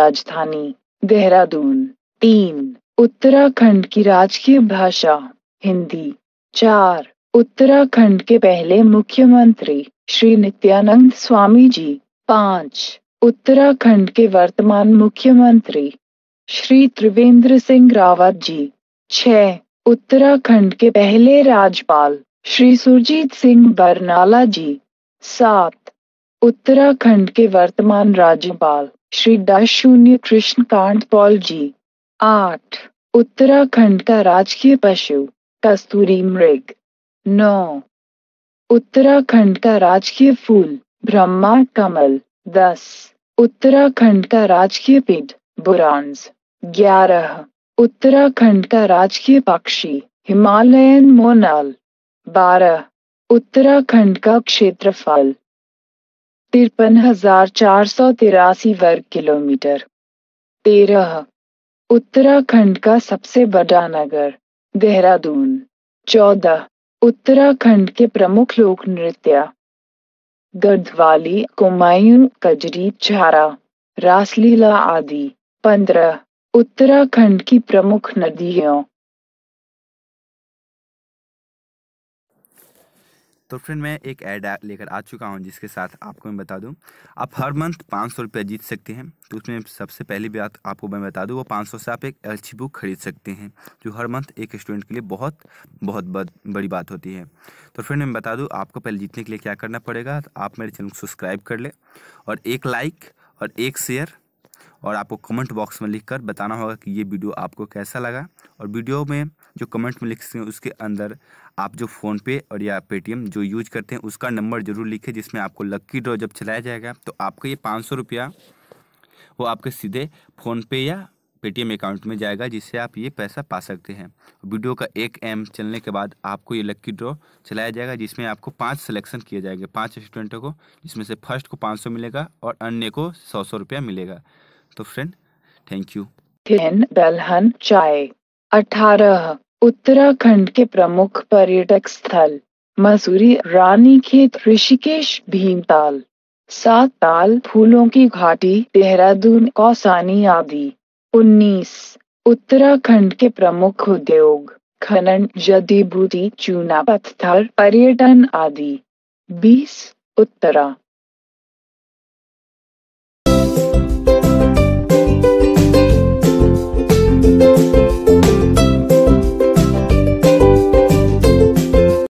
राजधानी देहरादून तीन उत्तराखंड की राजकीय भाषा हिंदी चार उत्तराखंड के पहले मुख्यमंत्री श्री नित्यानंद स्वामी जी पाँच उत्तराखंड के वर्तमान मुख्यमंत्री श्री त्रिवेंद्र सिंह रावत जी छः उत्तराखंड के पहले राज्यपाल श्री सुरजीत सिंह बरनाला जी सात उत्तराखंड के वर्तमान राज्यपाल श्री दाशून्य कृष्ण कांत पॉल जी आठ उत्तराखंड का राजकीय पशु कस्तूरी मृग नौ उत्तराखंड का राजकीय फूल ब्रह्मा कमल दस उत्तराखंड का राजकीय पीठ बुरांस ग्यारह उत्तराखंड का राजकीय पक्षी हिमालयन मोनल बारह उत्तराखंड का क्षेत्रफल तिरपन हजार चार सौ तिरासी वर्ग किलोमीटर तेरह उत्तराखंड का सबसे बड़ा नगर देहरादून चौदह उत्तराखंड के प्रमुख लोक नृत्य गढ़वाली कुमायूं कजरी छारा रासलीला आदि पंद्रह उत्तराखंड की प्रमुख नदियों तो फ्रेंड मैं एक ऐड लेकर आ चुका हूँ जिसके साथ आपको मैं बता दूँ आप हर मंथ पाँच सौ रुपया जीत सकते हैं तो उसमें सबसे पहली बात आपको मैं बता दूँ वो पाँच सौ से आप एक अच्छी बुक खरीद सकते हैं जो हर मंथ एक स्टूडेंट के लिए बहुत बहुत बड़ी बात होती है तो फ्रेंड मैं बता दूँ आपको पहले जीतने के लिए क्या करना पड़ेगा तो आप मेरे चैनल को सब्सक्राइब कर ले और एक लाइक और एक शेयर और आपको कमेंट बॉक्स में लिखकर बताना होगा कि ये वीडियो आपको कैसा लगा और वीडियो में जो कमेंट में लिख सकते हैं उसके अंदर आप जो फ़ोनपे और या पेटीएम जो यूज करते हैं उसका नंबर जरूर लिखें जिसमें आपको लक्की ड्रॉ जब चलाया जाएगा तो आपको ये पाँच सौ रुपया वो आपके सीधे फ़ोनपे या पेटीएम अकाउंट में जाएगा जिससे आप ये पैसा पा सकते हैं वीडियो का एक एम चलने के बाद आपको ये लक्की ड्रॉ चलाया जाएगा जिसमें आपको पाँच सिलेक्शन किए जाएंगे पाँच स्टूडेंटों को जिसमें से फर्स्ट को पाँच सौ मिलेगा और अन्य को सौ सौ रुपया मिलेगा तो फ्रेंड थैंक यू दलहन चाय अठारह उत्तराखंड के प्रमुख पर्यटक स्थल मसूरी रानी खेत ऋषिकेश भीमताल सात ताल फूलों की घाटी देहरादून कौसानी आदि उन्नीस उत्तराखंड के प्रमुख उद्योग खनन जदीभूति चूना पत्थर पर्यटन आदि बीस उत्तरा